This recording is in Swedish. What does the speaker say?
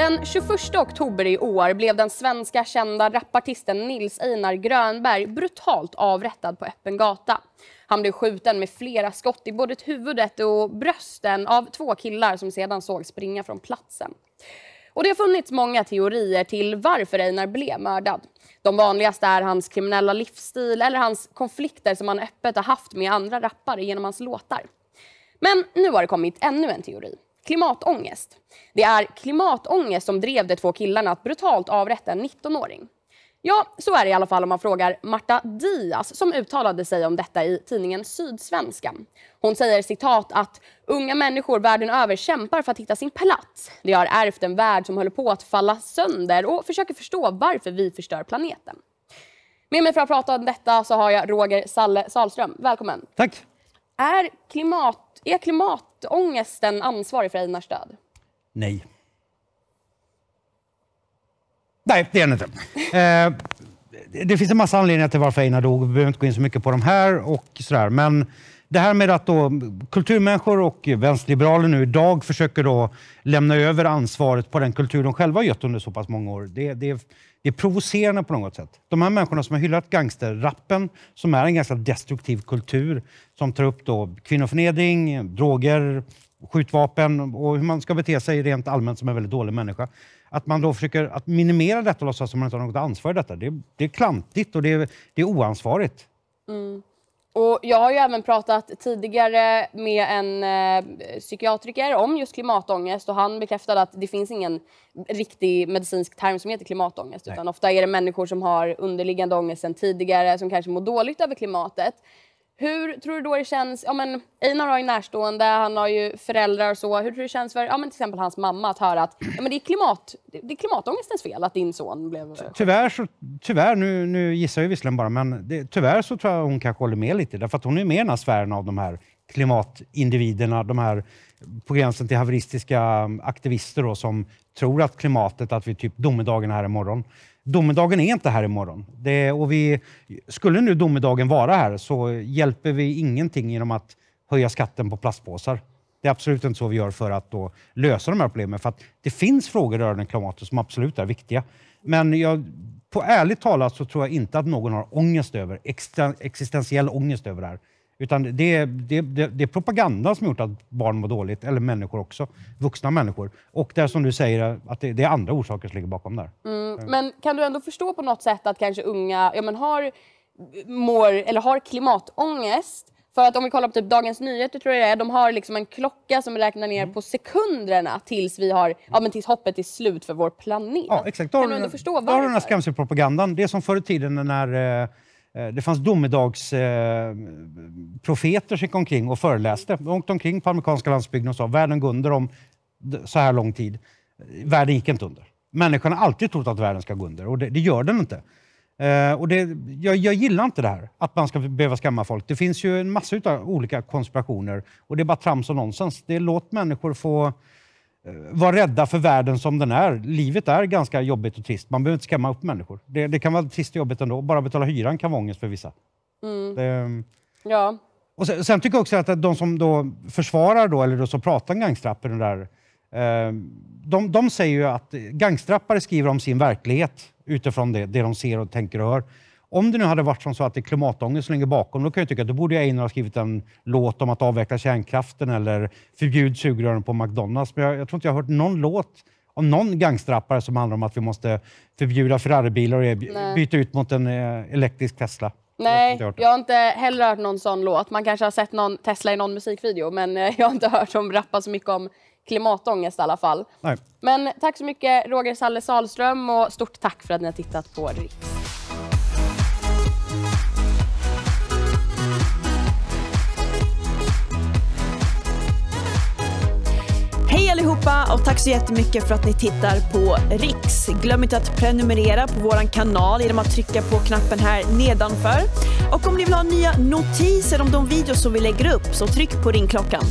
Den 21 oktober i år blev den svenska kända rapartisten Nils Einar Grönberg brutalt avrättad på öppen gata. Han blev skjuten med flera skott i både huvudet och brösten av två killar som sedan såg springa från platsen. Och det har funnits många teorier till varför Einar blev mördad. De vanligaste är hans kriminella livsstil eller hans konflikter som han öppet har haft med andra rappare genom hans låtar. Men nu har det kommit ännu en teori. Klimatångest. Det är klimatångest som drev de två killarna att brutalt avrätta en 19-åring. Ja, så är det i alla fall om man frågar Marta Diaz som uttalade sig om detta i tidningen Sydsvenskan. Hon säger citat att unga människor världen över kämpar för att hitta sin plats. De har ärvt en värld som håller på att falla sönder och försöker förstå varför vi förstör planeten. Med mig för att prata om detta så har jag Roger Salle Salström. Välkommen! Tack! Är, klimat, är klimatångesten ansvarig för Einars död? Nej. Nej, det är den inte. Eh, det finns en massa anledningar till varför Einar dog. Vi behöver inte gå in så mycket på de här och sådär. Men det här med att då, kulturmänniskor och vänsterliberaler nu idag försöker då lämna över ansvaret på den kultur de själva gött under så pass många år, det, det, det är provocerande på något sätt. De här människorna som har hyllat gangsterrappen, som är en ganska destruktiv kultur, som tar upp då kvinnoförnedring, droger, skjutvapen och hur man ska bete sig rent allmänt som en väldigt dålig människa. Att man då försöker att minimera detta och låtsas som att man inte har något ansvar i detta, det, det är klantigt och det, det är oansvarigt. Mm. Och jag har ju även pratat tidigare med en eh, psykiatriker om just klimatångest och han bekräftade att det finns ingen riktig medicinsk term som heter klimatångest Nej. utan ofta är det människor som har underliggande ångest sedan tidigare som kanske mår dåligt över klimatet hur tror du då det känns, ja men Einar har ju närstående, han har ju föräldrar och så. Hur tror du det känns för, ja men till exempel hans mamma att höra att ja, men det, är klimat, det är klimatångestens fel att din son blev... Tyvärr, så, tyvärr nu, nu gissar jag visserligen bara, men det, tyvärr så tror jag hon kanske håller med lite. Därför att hon är med i den här sfären av de här klimatindividerna, de här på gränsen till haveristiska aktivister då, som tror att klimatet, att vi typ domedagen här imorgon, domedagen är inte här imorgon. Det, och vi, skulle nu domedagen vara här så hjälper vi ingenting genom att höja skatten på plastpåsar. Det är absolut inte så vi gör för att lösa de här problemen. För att det finns frågor rörande klimatet som absolut är viktiga. Men jag, på ärligt talat så tror jag inte att någon har ångest över, existentiell ångest över det här. Utan det, det, det, det är propaganda som gjort att barn mår dåligt, eller människor också. Vuxna människor. Och det är som du säger, att det, det är andra orsaker som ligger bakom där. Mm, eh. men kan du ändå förstå på något sätt att kanske unga ja, men har, mår, eller har klimatångest? För att om vi kollar på typ Dagens Nyheter tror jag det är, de har liksom en klocka som räknar ner mm. på sekunderna tills, vi har, ja, men tills hoppet är slut för vår planet. Ja, exakt. Då kan du ändå förstå varför? Då har du den här skrämselpropagandan. Det är som förr i tiden när eh, Eh, det fanns domedagsprofeter eh, som gick omkring och föreläste. De åkte omkring på amerikanska landsbygden och sa världen går under om så här lång tid. Världen gick inte under. Människan har alltid trott att världen ska gå under och det, det gör den inte. Eh, och det, jag, jag, gillar inte det här, att man ska behöva skamma folk. Det finns ju en massa olika konspirationer och det är bara trams och nonsens. Det, låt människor få Eh, var rädda för världen som den är. Livet är ganska jobbigt och trist. Man behöver inte skrämma upp människor. Det, det kan vara trist och jobbigt ändå. Bara betala hyran kan vara ångest för vissa. Mm. Det, ehm, ja. och sen, sen, tycker jag också att de som då försvarar då, eller då som pratar gangstrapp i där ehm, de, de säger ju att gangstrappare skriver om sin verklighet utifrån det, det de ser och tänker och hör om det nu hade varit som så att det är klimatångest ligger bakom, då kan jag tycka att då borde Einar ha skrivit en låt om att avveckla kärnkraften eller förbjud sugrören på McDonalds. Men jag, jag tror inte jag har hört någon låt av någon gangstrappare som handlar om att vi måste förbjuda Ferraribilar och byta ut mot en eh, elektrisk Tesla. Nej, jag har, jag har inte heller hört någon sån låt. Man kanske har sett någon Tesla i någon musikvideo, men eh, jag har inte hört dem rappa så mycket om klimatångest i alla fall. Nej. Men tack så mycket Roger Salle Salström och stort tack för att ni har tittat på Riks. allihopa och tack så jättemycket för att ni tittar på Riks. Glöm inte att prenumerera på vår kanal genom att trycka på knappen här nedanför. Och om ni vill ha nya notiser om de videos som vi lägger upp så tryck på ringklockan.